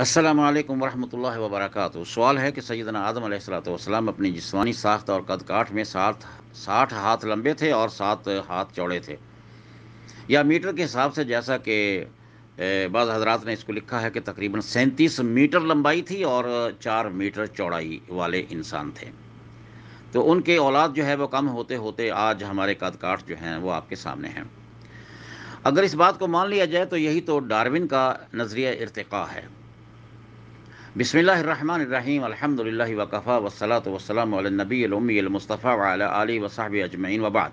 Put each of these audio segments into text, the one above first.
असलकम वरहमल वबरक सवाल है कि सैदना आदम सलाम अपनी जिसमानी साख्त और कदकाठ में सात साठ हाथ लंबे थे और सात हाथ चौड़े थे या मीटर के हिसाब से जैसा कि बाद हजरात ने इसको लिखा है कि तकरीबन सैंतीस मीटर लंबाई थी और चार मीटर चौड़ाई वाले इंसान थे तो उनके औलाद जो है वो कम होते होते आज हमारे कदकाठ जो हैं वो आपके सामने हैं अगर इस बात को मान लिया जाए तो यही तो डार्विन का नज़रिया इरतका है बसमीम् अलहमदिल्ला वकफ़ा वसलात वसलम नबीलमीलमस्तफ़ा वाल आली वसाहब अजमैन वबाद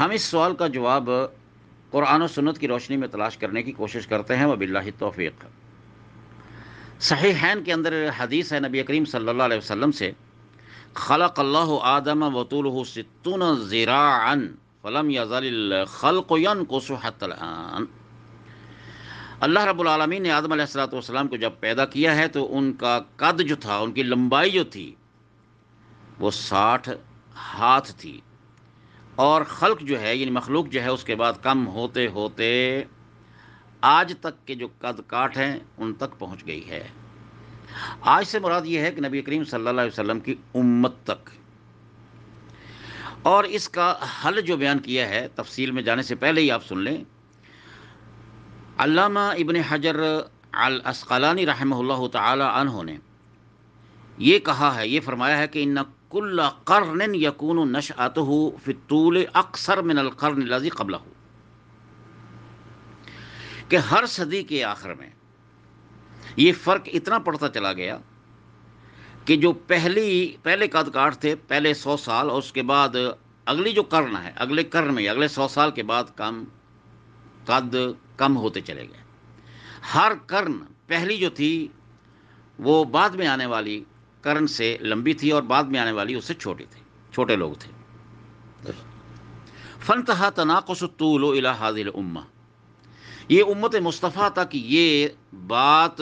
हम इस सवाल का जवाब कुरान सुन्नत की रोशनी में तलाश करने की कोशिश करते हैं वबिल्ला तोफ़ीक सहीहैन के अंदर हदीस है नबी करीम सल्ला वसम से खलक अल्लाह आदम वतूल सितुन ज़रान फ़लम यज़ल खल को यन कोसुहतलान अल्लाह रबालमीन ने आदम सलाम को जब पैदा किया है तो उनका कद जो था उनकी लंबाई जो थी वो साठ हाथ थी और ख़ल्क जो है यानी मखलूक जो है उसके बाद कम होते होते आज तक के जो कद काट हैं उन तक पहुंच गई है आज से मुराद ये है कि नबी करीम सल्लल्लाहु अलैहि वसल्लम की उम्मत तक और इसका हल जो बयान किया है तफसील में जाने से पहले ही आप सुन लें अल्लामा इबन हजर अल अस्कलानी रहमल्ला तन ने यह कहा है ये फरमाया है कि इन कुल्ला कर्न यकून नश आत हो फितूल अक्सर मिनल कर्न लजी कबला हो कि हर सदी के आखिर में ये फ़र्क इतना पड़ता चला गया कि जो पहली पहले कद काठ थे पहले सौ साल और उसके बाद अगली जो कर्ण है अगले कर्ण में अगले सौ साल के बाद काम कद कम होते चले गए हर कर्न पहली जो थी वो बाद में आने वाली कर्न से लंबी थी और बाद में आने वाली उससे छोटी थी छोटे लोग थे फनतहा तनाकसतूल हाजिल उम्मा ये उम्मत मुस्तफ़ा तक ये बात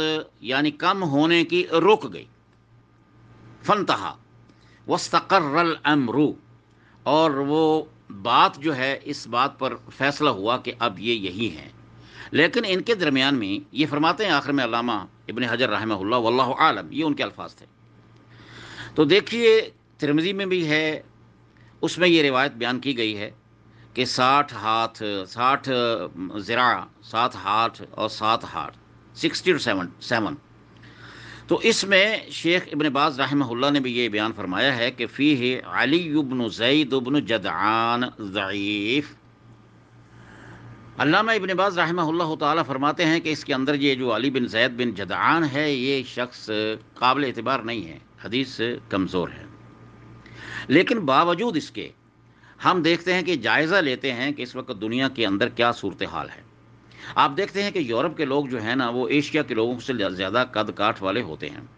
यानी कम होने की रुक गई तहा वस्तकर्रल अमरू और वो बात जो है इस बात पर फैसला हुआ कि अब ये यही हैं लेकिन इनके दरमियान में ये फरमाते हैं आखिर में अलामा इबन हजर रहमल्ला वल्ला आलम ये उनके अल्फाज थे तो देखिए तिरमजी में भी है उसमें ये रिवायत बयान की गई है कि साठ हाथ साठ ज़रा सात हाथ और सात हाथ सिक्सटी टू सेवन सेवन तो इसमें शेख इबन बाज रहमल्ला ने भी ये बयान फरमाया है कि फ़ी है अली उबन जदान ज़ीफ़ अल्लामा इबन बाज़ रहमल्ला ताली फरमाते हैं कि इसके अंदर ये जो अली बिन जैद बिन जदान है ये शख्स काबिल एतबार नहीं है हदीस कमज़ोर है लेकिन बावजूद इसके हम देखते हैं कि जायज़ा लेते हैं कि इस वक्त दुनिया के अंदर क्या सूरत हाल है आप देखते हैं कि यूरोप के लोग जो हैं ना वो एशिया के लोगों से ज़्यादा कद काठ वाले होते हैं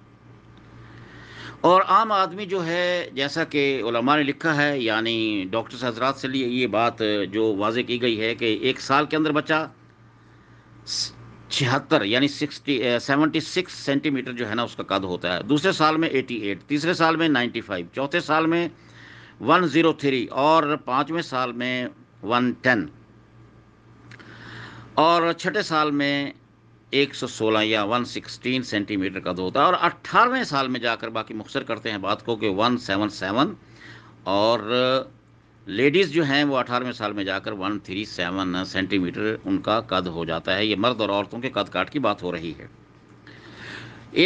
और आम आदमी जो है जैसा कि उलमा ने लिखा है यानी डॉक्टर्स हजरात से लिए ये बात जो वाज की गई है कि एक साल के अंदर बच्चा छिहत्तर यानी सिक्सटी सेवेंटी सिक्स सेंटीमीटर जो है ना उसका कद होता है दूसरे साल में एटी एट तीसरे साल में नाइन्टी फाइव चौथे साल में वन ज़ीरो थ्री और पाँचवें साल में वन टेन और छठे साल में 116 या 116 सेंटीमीटर का दो है और 18वें साल में जाकर बाकी मुख्तर करते हैं बात को कि 177 और लेडीज़ जो हैं वो अठारहवें साल में जाकर वन थ्री सेवन सेंटीमीटर उनका कद हो जाता है ये मर्द और औरतों के कद काट की बात हो रही है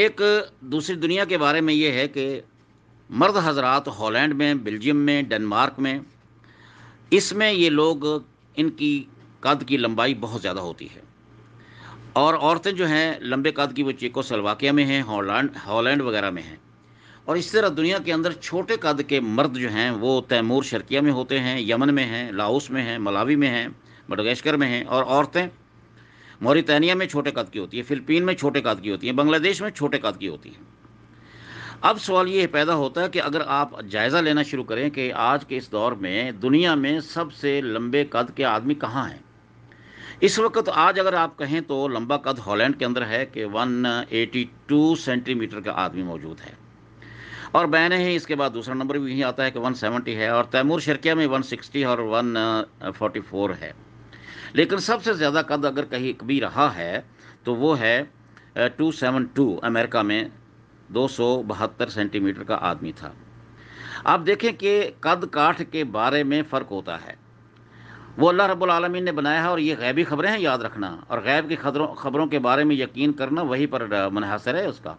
एक दूसरी दुनिया के बारे में ये है कि मर्द हजरात हॉलैंड में बेल्जियम में डेनमार्क में इसमें ये लोग इनकी कद की लंबाई बहुत ज़्यादा होती है और औरतें जो हैं लंबे काद की वो चेकोसलवाकिया में हैं हॉलैंड हॉलैंड वगैरह में हैं और इस तरह दुनिया के अंदर छोटे कद के मर्द जो हैं वो तैमूर शर्किया में होते हैं यमन में हैं लाओस में हैं मलावी में हैं मडगेशकर में हैं और औरतें मोरितानिया में छोटे कद की होती है फिलिपीन में छोटे कद की होती है बांग्लादेश में छोटे कद की होती है अब सवाल ये पैदा होता है कि अगर आप जायज़ा लेना शुरू करें कि आज के इस दौर में दुनिया में सबसे लंबे कद के आदमी कहाँ हैं इस वक्त आज अगर आप कहें तो लंबा कद हॉलैंड के अंदर है कि 182 सेंटीमीटर का आदमी मौजूद है और बहने ही इसके बाद दूसरा नंबर भी यही आता है कि 170 है और तैमूर शर्किया में 160 और 144 है लेकिन सबसे ज़्यादा कद अगर कहीं कभी रहा है तो वो है 272 अमेरिका में दो सेंटीमीटर का आदमी था आप देखें कि कद काठ के बारे में फ़र्क होता है वो अल्लाह रब्बुल आलमीन ने बनाया है और ये गैबी खबरें हैं याद रखना और गैब की खबरों खबरों के बारे में यकीन करना वही पर मुनहसर है उसका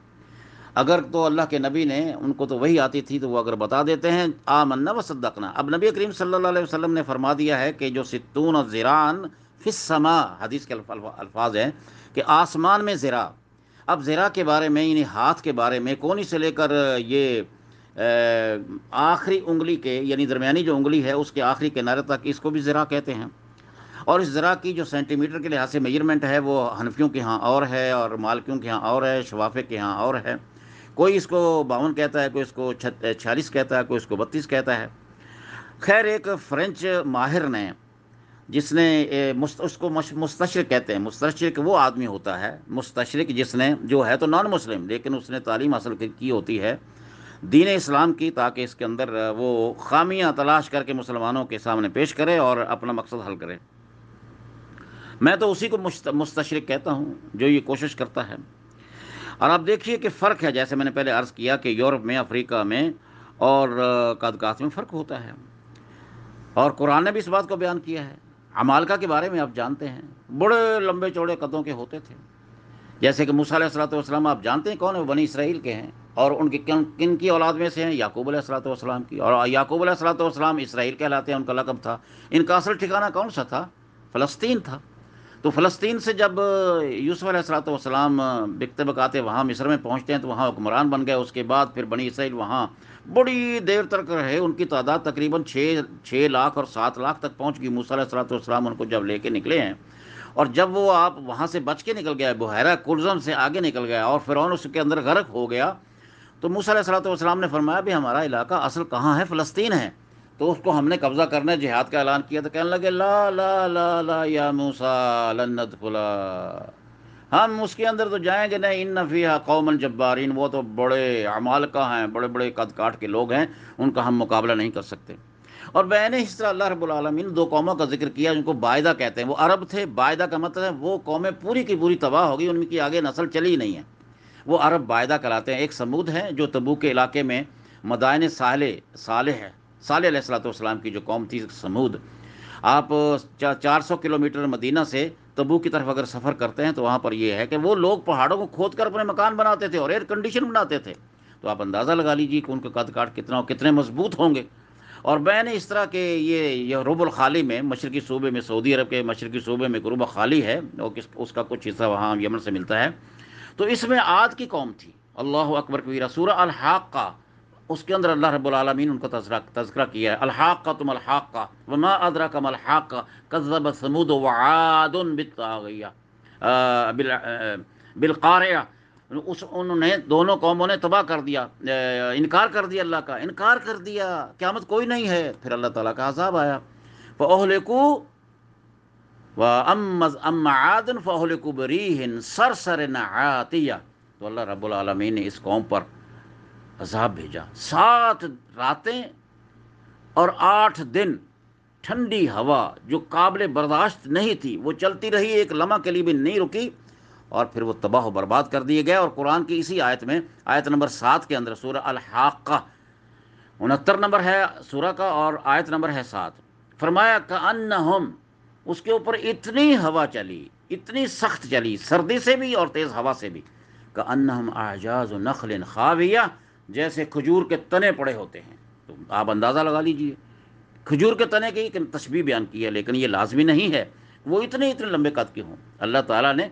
अगर तो अल्लाह के नबी ने उनको तो वही आती थी तो वो अगर बता देते हैं आमन्ना व सद्दकना अब नबी करीम सल्लल्लाहु अलैहि वसल्लम ने फरमा दिया है कि जो सितून और ज़रान फिसमा हदीस के अल्फाज हैं कि आसमान में ज़रा अब ज़रा के बारे में यानी हाथ के बारे में कोनी से लेकर ये आखिरी उंगली के यानी दरमियानी जो उंगली है उसके आखिरी किनारे तक इसको भी ज़रा कहते हैं और इस ज़रा की जो सेंटीमीटर के लिहाज से मेजरमेंट है वो हनफियों के यहाँ और है और मालकियों के यहाँ और है शवाफे के यहाँ और है कोई इसको बावन कहता है कोई इसको छियालीस कहता है कोई इसको बत्तीस कहता है खैर एक फ्रेंच माहिर ने जिसने मुस्त, उसको मुस्तशरक कहते हैं मुस्तशरक वो आदमी होता है मुस्तशरक जिसने जो है तो नॉन मुस्लिम लेकिन उसने तालीम हासिल की होती है दीन इस्लाम की ताकि इसके अंदर वो खामियां तलाश करके मुसलमानों के सामने पेश करे और अपना मकसद हल करे मैं तो उसी को मुस्तशरक कहता हूँ जो ये कोशिश करता है और आप देखिए कि फ़र्क है जैसे मैंने पहले अर्ज़ किया कि यूरोप में अफ्रीका में और कादकात में फ़र्क होता है और कुरान ने भी इस बात को बयान किया है अमालका के बारे में आप जानते हैं बड़े लंबे चौड़े कदों के होते थे जैसे कि मूसा सलात आप जानते हैं कौन है वनी बनी इसराइल के हैं और उनके किन किन की औलाद में से हैं याकूब सलाम की और याकूब सलाम इसराइल कहलाते हैं उनका लकब था इनका असल ठिकाना कौन सा था फ़लस्तीन था तो फ़लस्तीन से जब यूसुफ सलाम बिकते बकाते वहाँ मिस्र में पहुँचते हैं तो वहाँ हुक्मरान बन गए उसके बाद फिर बनी इसराइल वहाँ बड़ी देर तक रहे उनकी तादाद तकरीबन छः छः लाख और सात लाख तक पहुँच गई मूसा सलाम उनको जब लेके निकले हैं और जब वो आप वहाँ से बच के निकल गया बुहरा कुलजम से आगे निकल गया और फिर उसके अंदर गर्क हो गया तो मूसा सलातम ने फरमाया भी हमारा इलाका असल कहाँ है फ़लस्तीन है तो उसको हमने कब्ज़ा करने जिहाद का ऐलान किया तो कहने लगे ला ला ला ला या मूसा लन्नत फुला हम उसके अंदर तो जाएंगे नहीं इन नफ़ीहा कौमन जब्बारीन वो तो बड़े अमाल का हैं बड़े बड़े कद काट के लोग हैं उनका हम मुकाबला नहीं कर सकते और बैन इस तरह अल्लाह रबालमीन दो कौमों का जिक्र किया जिनको बायदा कहते हैं वो अरब थे बायदा का मतलब वो कौमें पूरी की पूरी तबाह होगी उनकी आगे नस्ल चली ही नहीं है वो अरब बायदा कहलाते हैं एक समूद है जो तबू के इलाके में मदायन साले साले है साले सलाम की जो कौम थी समूद आप चार सौ किलोमीटर मदीना से तबू की तरफ अगर सफ़र करते हैं तो वहाँ पर यह है कि वो लोग पहाड़ों को खोद कर अपने मकान बनाते थे और एयर कंडीशन बनाते थे तो आप अंदाज़ा लगा लीजिए कि उनका कद काट कितना कितने मजबूत होंगे और मैंने इस तरह के ये यह रुबल खाली में मशरकी सूबे में सऊदी अरब के मशरकी सूबे में गुरुब खाली है और उसका कुछ हिस्सा वहाँ यमन से मिलता है तो इसमें आद की कौम थी अल्लाह अकबर कबीरा सूरह का उसके अंदर अल्लाह रबालमीन उनको तजरा तस्करा किया है अलहाक़ा तुम अलहाक़ा वमा अदरा कम अलहाक़ा कज़ब समूद वादन बितागैया बिल बिलकारिया उस उन्होंने दोनों कौमों ने तबाह कर दिया इनकार कर दिया अल्लाह का इनकार कर दिया क्या मत कोई नहीं है फिर अल्लाह ताला का अजाब आया वहलकू वमआदन सर सर नातिया तो अल्लाह ने इस कौम पर अजाब भेजा सात रातें और आठ दिन ठंडी हवा जो काबिल बर्दाश्त नहीं थी वो चलती रही एक लम्हा के लिए भी नहीं रुकी और फिर वो तबाह बर्बाद कर दिए गए और कुरान की इसी आयत में आयत नंबर सात के अंदर सूर्य अलहा उनहत्तर नंबर है सूर्य का और आयत नंबर है सात फरमाया का अन्न हम उसके ऊपर इतनी हवा चली इतनी सख्त चली सर्दी से भी और तेज़ हवा से भी का अन्न हम आजाज नखल खाविया जैसे खजूर के तने पड़े होते हैं तो आप अंदाज़ा लगा लीजिए खजूर के तने की तस्वीर बयान की है लेकिन ये लाजमी नहीं है वो इतने इतने लंबे कद के हों अल्लाह ताला ने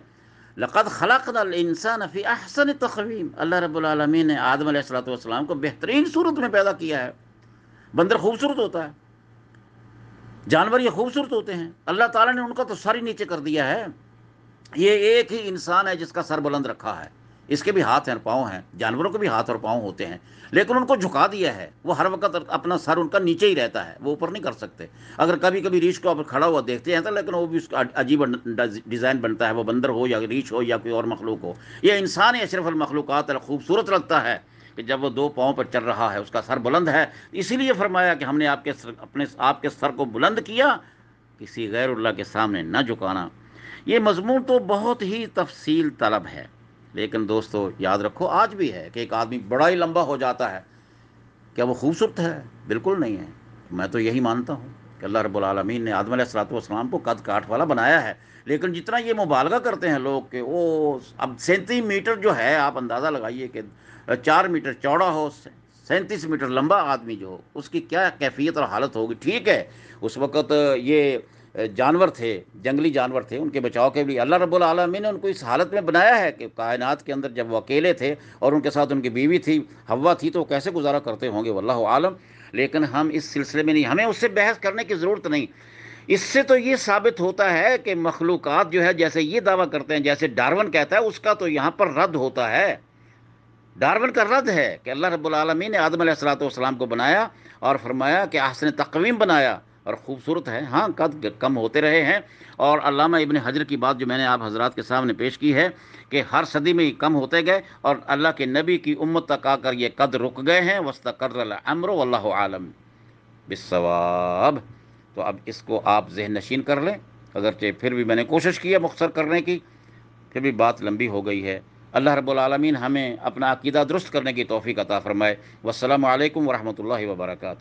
लक़द इंसान अफ़ी अहसन तकवीम अल्लाह रबी ने आदम सलाम को बेहतरीन सूरत में पैदा किया है बंदर खूबसूरत होता है जानवर ये खूबसूरत होते हैं अल्लाह ताला ने उनका तो सर ही नीचे कर दिया है ये एक ही इंसान है जिसका सर बुलंद रखा है इसके भी हाथ हैं पाँव हैं जानवरों के भी हाथ और पाँव होते हैं लेकिन उनको झुका दिया है वो हर वक्त अपना सर उनका नीचे ही रहता है वो ऊपर नहीं कर सकते अगर कभी कभी रीछ को आप खड़ा हुआ देखते हैं तो लेकिन वो भी उसका अजीब डिज़ाइन बनता है वो बंदर हो या रीछ हो या कोई और मखलूक हो यह इंसान या अशरफ मखलूक़ात खूबसूरत लगता है कि जब वो दो पाँव पर चल रहा है उसका सर बुलंद है इसीलिए फरमाया कि हमने आपके सर, अपने आपके सर को बुलंद किया किसी गैरुल्ला के सामने ना झुकाना ये मजमून तो बहुत ही तफसील तलब है लेकिन दोस्तों याद रखो आज भी है कि एक आदमी बड़ा ही लंबा हो जाता है क्या वो खूबसूरत है बिल्कुल नहीं है मैं तो यही मानता हूँ कि अल्लाह रबालमीन ने आदम सलाम को कद काठ वाला बनाया है लेकिन जितना ये मुबालगा करते हैं लोग कि वो अब सैंतीस मीटर जो है आप अंदाज़ा लगाइए कि चार मीटर चौड़ा हो सैंतीस मीटर लंबा आदमी जो उसकी क्या कैफियत और हालत होगी ठीक है उस वक़्त ये जानवर थे जंगली जानवर थे उनके बचाव के लिए अल्लाह रब्बुल ने उनको इस हालत में बनाया है कि कायनात के अंदर जब वो अकेले थे और उनके साथ उनकी बीवी थी हवा थी तो वो कैसे गुजारा करते होंगे वल्लाह आलम लेकिन हम इस सिलसिले में नहीं हमें उससे बहस करने की ज़रूरत नहीं इससे तो ये साबित होता है कि मखलूक जो है जैसे ये दावा करते हैं जैसे डार्वन कहता है उसका तो यहाँ पर रद्द होता है डार्वन का रद्द है कि अल्लाह रब्बुल ने आदम सलाम को बनाया और फरमाया कि आसन तकवीम बनाया और ख़ूबसूरत है हाँ कद कम होते रहे हैं और अलामा इबन हजर की बात जो मैंने आप हजरात के सामने पेश की है कि हर सदी में कम होते गए और अल्लाह के नबी की उम्मत तक आकर ये कद रुक गए हैं वस्तकर अमर आलम बिसवाब तो अब इसको आप जहन नशीन कर लें अगरचे फिर भी मैंने कोशिश की है मुख्तर करने की फिर भी बात लंबी हो गई है अल्लाह रबालमीन हमें अपना अकीदा दुरुस्त करने की तोफ़ी अता फ़रमाए वालकम वरहमल वर्का